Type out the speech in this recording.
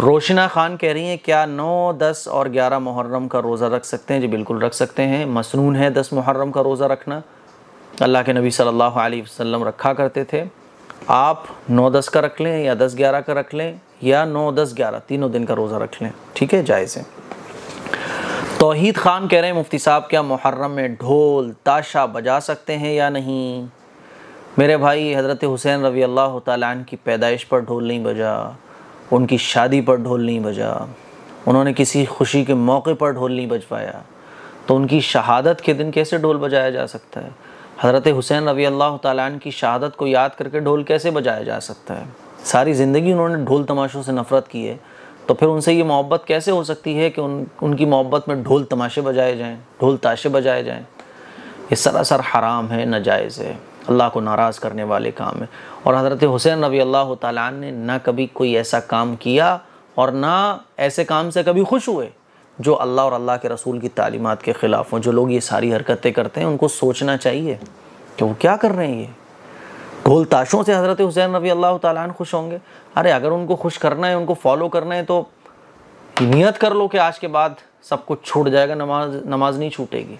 रोशना खान कह रही हैं क्या नौ दस और ग्यारह मुहर्रम का रोज़ा रख सकते हैं जी बिल्कुल रख सकते हैं मसनून है दस मुहर्रम का रोज़ा रखना अल्लाह के नबी सल्लल्लाहु अलैहि वसल्लम रखा करते थे आप नौ दस का रख लें या दस ग्यारह का रख लें या नौ दस ग्यारह तीनों दिन का रोज़ा रख लें ठीक है जायज़ है तोहीद ख़ान कह रहे हैं मुफ्ती साहब क्या मुहर्रम में ढोल ताशा बजा सकते हैं या नहीं मेरे भाई हज़रत हुसैन रवी अल्लाह तैन की पैदाइश पर ढोल नहीं बजा उनकी शादी पर ढोल नहीं बजा उन्होंने किसी खुशी के मौके पर ढोल नहीं बज पाया तो उनकी शहादत के दिन कैसे ढोल बजाया जा सकता है हज़रत हुसैन रवी अल्लाह तन की शहादत को याद करके ढोल कैसे बजाया जा सकता है सारी ज़िंदगी उन्होंने ढोल तमाशों से नफ़रत की है तो फिर उनसे ये मोहब्बत कैसे हो सकती है कि उन उनकी मोहब्बत में ढोल तमाशे बजाए जाएँ ढोल ताशे बजाए जाएँ ये सरासर हराम है नाजायज़ है अल्लाह को नाराज़ करने वाले काम है और हज़रत हुसैन रबी अल्लाह तन ने ना कभी कोई ऐसा काम किया और ना ऐसे काम से कभी खुश हुए जो अल्लाह और अल्लाह के रसूल की तालीमत के ख़िलाफ़ हों जो लोग ये सारी हरकतें करते हैं उनको सोचना चाहिए कि वो क्या कर रहे हैं ये गोल ताशों से हज़रत हुसैन रबी अल्लाह तन खुश होंगे अरे अगर उनको खुश करना है उनको फॉलो करना है तो नियत कर लो कि आज के बाद सब कुछ छूट जाएगा नमाज नमाज नहीं छूटेगी